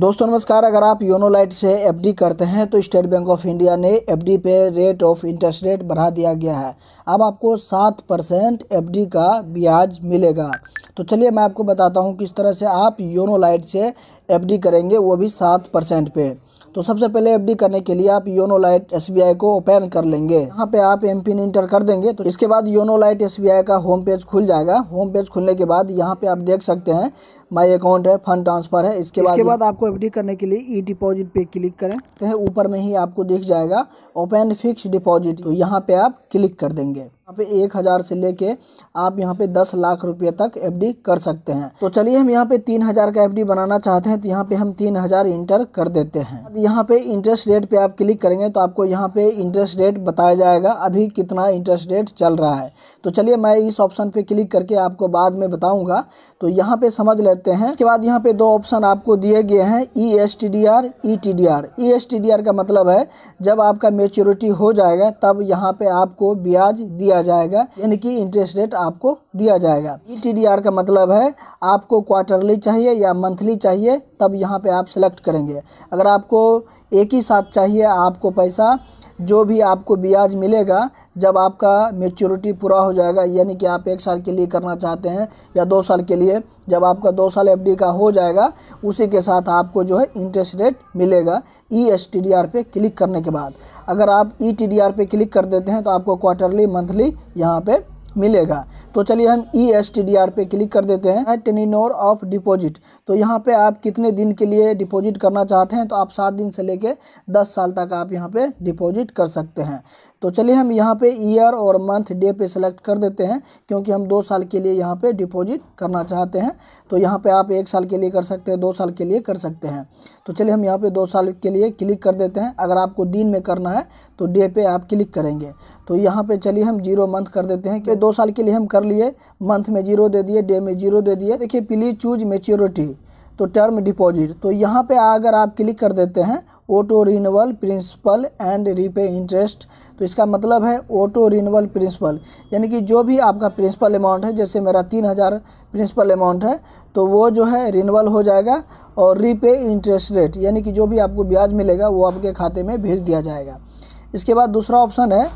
दोस्तों नमस्कार अगर आप योनो लाइट से एफडी करते हैं तो स्टेट बैंक ऑफ इंडिया ने एफडी पे रेट ऑफ इंटरेस्ट रेट बढ़ा दिया गया है अब आपको सात परसेंट एफ का ब्याज मिलेगा तो चलिए मैं आपको बताता हूँ किस तरह से आप योनो लाइट से एफडी करेंगे वो भी सात परसेंट पे तो सबसे पहले एफडी करने के लिए आप योनो लाइट एस को ओपन कर लेंगे यहाँ पे आप एम पिन इंटर कर देंगे तो इसके बाद योनो लाइट एस का होम पेज खुल जाएगा होम पेज खुलने के बाद यहाँ पे आप देख सकते हैं माई अकाउंट है फंड ट्रांसफ़र है इसके बाद इसके बाद आपको एफ करने के लिए ई e डिपॉजिट पे क्लिक करें तो ऊपर में ही आपको दिख जाएगा ओपन फिक्स डिपॉजिट तो यहाँ पे आप क्लिक कर देंगे यहाँ पे एक हज़ार से लेके आप यहाँ पे दस लाख रुपये तक एफडी कर सकते हैं तो चलिए हम यहाँ पे तीन हज़ार का एफडी बनाना चाहते हैं तो यहाँ पे हम तीन हज़ार इंटर कर देते हैं यहाँ पे इंटरेस्ट रेट पे आप क्लिक करेंगे तो आपको यहाँ पे इंटरेस्ट रेट बताया जाएगा अभी कितना इंटरेस्ट रेट चल रहा है तो चलिए मैं इस ऑप्शन पर क्लिक करके आपको बाद में बताऊँगा तो यहाँ पर समझ लेते हैं इसके बाद यहाँ पर दो ऑप्शन आपको दिए गए हैं E S E S T D R का मतलब है जब आपका मेच्योरिटी हो जाएगा तब यहाँ पर आपको ब्याज दिया दिया जाएगा यानी कि इंटरेस्ट रेट आपको दिया जाएगा ई e का मतलब है आपको क्वार्टरली चाहिए या मंथली चाहिए तब यहाँ पे आप सेलेक्ट करेंगे अगर आपको एक ही साथ चाहिए आपको पैसा जो भी आपको ब्याज मिलेगा जब आपका मेच्योरिटी पूरा हो जाएगा यानी कि आप एक साल के लिए करना चाहते हैं या दो साल के लिए जब आपका दो साल एफडी का हो जाएगा उसी के साथ आपको जो है इंटरेस्ट रेट मिलेगा E S T D R पे क्लिक करने के बाद अगर आप ई टी डी आर पे क्लिक कर देते हैं तो आपको क्वार्टरली मंथली यहाँ पर मिलेगा तो चलिए हम E S T D R पे क्लिक कर देते हैं टेनिनोर ऑफ डिपॉजिट तो यहाँ पे आप कितने दिन के लिए डिपॉजिट करना चाहते हैं तो आप सात दिन से लेके दस साल तक आप यहाँ पे डिपॉजिट कर सकते हैं तो चलिए हम यहाँ पे ईयर और मंथ डे पे सेलेक्ट कर देते हैं क्योंकि हम दो साल के लिए यहाँ पे डिपॉजिट करना चाहते हैं तो यहाँ पे आप एक साल के लिए कर सकते हैं दो साल के लिए कर सकते हैं तो चलिए हम यहाँ पे दो साल के लिए क्लिक कर देते हैं अगर आपको दिन में करना है तो डे पे आप क्लिक करेंगे तो यहाँ पे चलिए हम जीरो मंथ कर देते हैं कि दो साल के लिए हम कर लिए मंथ में जीरो दे दिए डे में जीरो दे दिए देखिए प्लीज़ चूज मेच्योरिटी तो टर्म डिपॉजिट तो यहाँ पे अगर आप क्लिक कर देते हैं auto renewal principal and repay interest तो इसका मतलब है ऑटो रिनवल प्रिंसिपल यानी कि जो भी आपका प्रिंसिपल अमाउंट है जैसे मेरा तीन हज़ार प्रिंसिपल अमाउंट है तो वो जो है रिनवल हो जाएगा और रीपे इंटरेस्ट रेट यानी कि जो भी आपको ब्याज मिलेगा वो आपके खाते में भेज दिया जाएगा इसके बाद दूसरा ऑप्शन है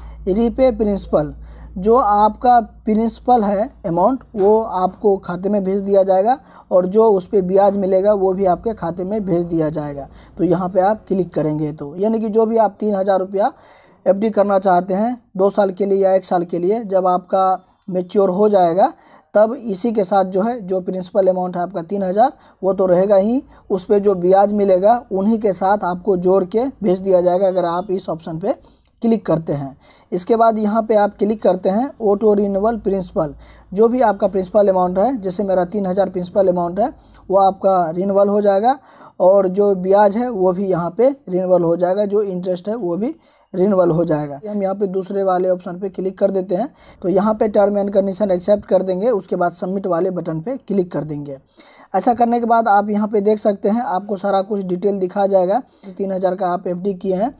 रीपे प्रिंसिपल जो आपका प्रिंसिपल है अमाउंट वो आपको खाते में भेज दिया जाएगा और जो उस पर ब्याज मिलेगा वो भी आपके खाते में भेज दिया जाएगा तो यहाँ पे आप क्लिक करेंगे तो यानी कि जो भी आप तीन हज़ार रुपया एफ करना चाहते हैं दो साल के लिए या एक साल के लिए जब आपका मेच्योर हो जाएगा तब इसी के साथ जो है जो प्रिंसिपल अमाउंट है आपका तीन हज़ार वो तो रहेगा ही उस पर जो ब्याज मिलेगा उन्हीं के साथ आपको जोड़ के भेज दिया जाएगा अगर आप इस ऑप्शन पे क्लिक करते हैं इसके बाद यहाँ पे आप क्लिक करते हैं ऑटो रिन्यूअल प्रिंसिपल जो भी आपका प्रिंसिपल अमाउंट है जैसे मेरा तीन हज़ार प्रिंसिपल अमाउंट है वो आपका रिन्यूअल हो जाएगा और जो ब्याज है वो भी यहाँ पे रिन्यूअल हो जाएगा जो इंटरेस्ट है वो भी रिन्यूअल हो जाएगा हम यहाँ पे दूसरे वाले ऑप्शन पे क्लिक कर देते हैं तो यहाँ पे टर्म एंड कंडीशन एक्सेप्ट कर देंगे उसके बाद सबमिट वाले बटन पे क्लिक कर देंगे ऐसा करने के बाद आप यहाँ पे देख सकते हैं आपको सारा कुछ डिटेल दिखा जाएगा तीन हज़ार का आप एफ किए हैं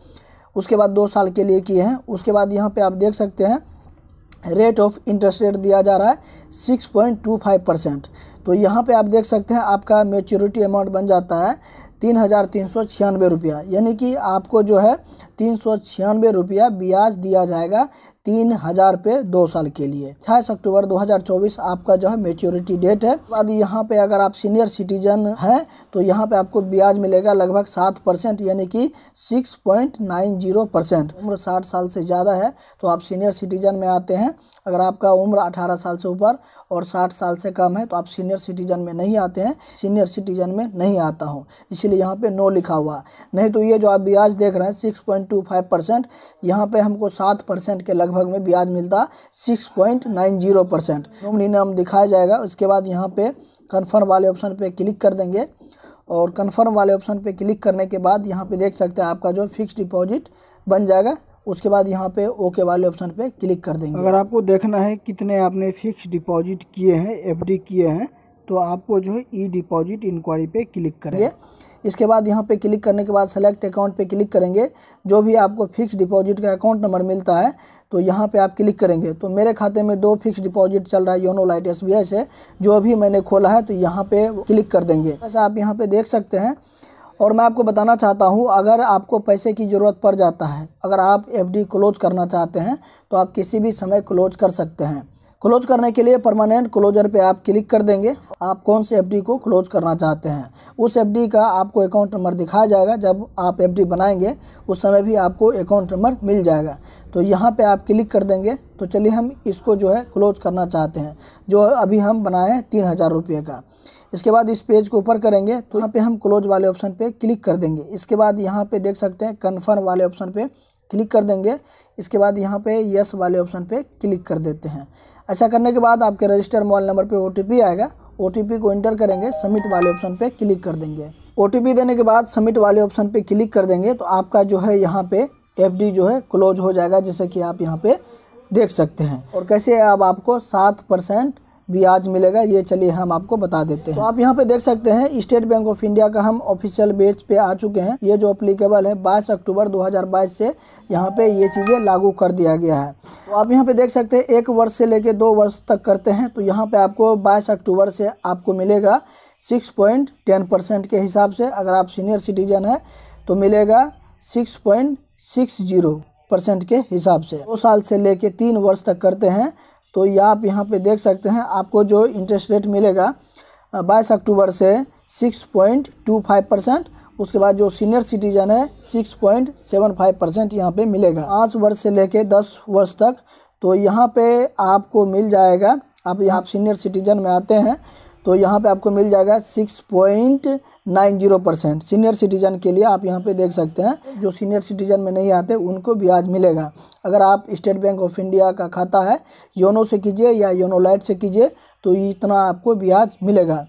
उसके बाद दो साल के लिए किए हैं उसके बाद यहाँ पे आप देख सकते हैं रेट ऑफ इंटरेस्ट रेट दिया जा रहा है six point two five percent तो यहाँ पे आप देख सकते हैं आपका मेच्योरिटी अमाउंट बन जाता है तीन हज़ार तीन सौ छियानवे रुपया यानी कि आपको जो है तीन सौ छियानवे रुपया ब्याज दिया जाएगा तीन हजार पे दो साल के लिए अट्ठाईस अक्टूबर 2024 आपका जो है मेच्योरिटी डेट है बाद यहाँ पे अगर आप सीनियर सिटीजन हैं तो यहाँ पे आपको ब्याज मिलेगा लगभग सात परसेंट यानी कि six point nine zero percent उम्र साठ साल से ज़्यादा है तो आप सीनियर सिटीजन में आते हैं अगर आपका उम्र अठारह साल से ऊपर और साठ साल से कम है तो आप सीनियर सिटीजन में नहीं आते हैं सीनियर सिटीजन में नहीं आता हूँ इसीलिए यहाँ पे नो लिखा हुआ नहीं तो ये जो आप ब्याज देख रहे हैं six point two five percent यहाँ पे हमको सात परसेंट के लगभग लगभग में ब्याज मिलता six point nine zero percent नाम दिखाया जाएगा उसके बाद यहाँ पे कन्फर्म वाले ऑप्शन पे क्लिक कर देंगे और कन्फर्म वाले ऑप्शन पे क्लिक करने के बाद यहाँ पे देख सकते हैं आपका जो फिक्स डिपॉजिट बन जाएगा उसके बाद यहाँ पे ओके वाले ऑप्शन पे क्लिक कर देंगे अगर आपको देखना है कितने आपने फिक्स डिपॉजिट किए हैं एफडी किए हैं तो आपको जो है ई डिपॉजिट इंक्वायरी पे क्लिक करेंगे इसके बाद यहाँ पे क्लिक करने के बाद सेलेक्ट अकाउंट पे क्लिक करेंगे जो भी आपको फिक्स डिपॉजिट का अकाउंट नंबर मिलता है तो यहाँ पे आप क्लिक करेंगे तो मेरे खाते में दो फिक्स डिपॉजिट चल रहा है योनो लाइट एस बी से जो भी मैंने खोला है तो यहाँ पे क्लिक कर देंगे ऐसा आप यहाँ पर देख सकते हैं और मैं आपको बताना चाहता हूँ अगर आपको पैसे की ज़रूरत पड़ जाता है अगर आप एफ क्लोज करना चाहते हैं तो आप किसी भी समय क्लोज कर सकते हैं क्लोज करने के लिए परमानेंट क्लोजर पे आप क्लिक कर देंगे आप कौन से एफडी को क्लोज करना चाहते हैं उस एफडी का आपको अकाउंट नंबर दिखाया जाएगा जब आप एफडी बनाएंगे उस समय भी आपको अकाउंट नंबर मिल जाएगा तो यहाँ पे आप क्लिक कर देंगे तो चलिए हम इसको जो है क्लोज करना चाहते हैं जो अभी हम बनाए हैं तीन हज़ार रुपये का इसके बाद इस पेज को ऊपर करेंगे तो यहाँ पे हम क्लोज वाले ऑप्शन पे क्लिक कर देंगे इसके बाद यहाँ पे देख सकते हैं कन्फर्म वाले ऑप्शन पे क्लिक कर देंगे इसके बाद यहाँ पे यस वाले ऑप्शन पर क्लिक कर देते हैं ऐसा अच्छा, करने के बाद आपके रजिस्टर मोबाइल नंबर पर ओ आएगा ओ को इंटर करेंगे सबमिट वाले ऑप्शन पर क्लिक कर देंगे ओ देने के बाद सबमिट वाले ऑप्शन पर क्लिक कर देंगे तो आपका जो है यहाँ पर एफ जो है क्लोज हो जाएगा जैसे कि आप यहाँ पर देख सकते हैं और कैसे अब आपको सात परसेंट ब्याज मिलेगा ये चलिए हम आपको बता देते हैं तो आप यहाँ पे देख सकते हैं स्टेट बैंक ऑफ इंडिया का हम ऑफिशियल बेच पे आ चुके हैं ये जो अप्लीकेबल है बाईस अक्टूबर 2022 से यहाँ पे ये चीज़ें लागू कर दिया गया है तो आप यहाँ पे देख सकते हैं एक वर्ष से लेकर दो वर्ष तक करते हैं तो यहाँ पर आपको बाईस अक्टूबर से आपको मिलेगा सिक्स पॉइंट टेन परसेंट के हिसाब से अगर आप सीनियर सिटीजन है तो मिलेगा six point six zero percent के हिसाब से दो साल से लेके तीन वर्ष तक करते हैं तो ये आप यहाँ पे देख सकते हैं आपको जो इंटरेस्ट रेट मिलेगा बाईस अक्टूबर से six point two five percent उसके बाद जो सीनियर सिटीजन है six point seven five percent यहाँ पर मिलेगा पाँच वर्ष से लेके दस वर्ष तक तो यहाँ पे आपको मिल जाएगा आप यहाँ सीनियर सिटीजन में आते हैं तो यहाँ पे आपको मिल जाएगा six point nine zero percent senior citizen के लिए आप यहाँ पे देख सकते हैं जो सीनियर सिटीजन में नहीं आते उनको ब्याज मिलेगा अगर आप स्टेट बैंक ऑफ इंडिया का खाता है योनो से कीजिए या योनो लाइट से कीजिए तो इतना आपको ब्याज मिलेगा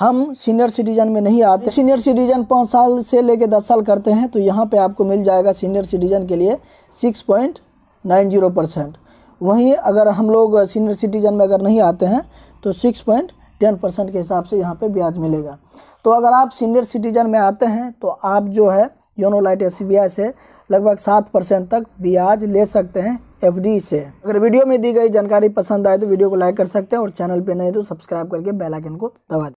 हम सीनियर सिटीजन में नहीं आते सीनियर सिटीजन पाँच साल से लेकर दस साल करते हैं तो यहाँ पर आपको मिल जाएगा सीनियर सिटीजन के लिए six point nine zero percent वहीं अगर हम लोग सीनियर सिटीजन में अगर नहीं आते हैं तो सिक्स पॉइंट टेन परसेंट के हिसाब से यहाँ पे ब्याज मिलेगा तो अगर आप सीनियर सिटीजन में आते हैं तो आप जो है योनो लाइट एस से लगभग सात परसेंट तक ब्याज ले सकते हैं एफ से अगर वीडियो में दी गई जानकारी पसंद आए तो वीडियो को लाइक कर सकते हैं और चैनल पर नहीं तो सब्सक्राइब करके बेलाइकन को दबा दें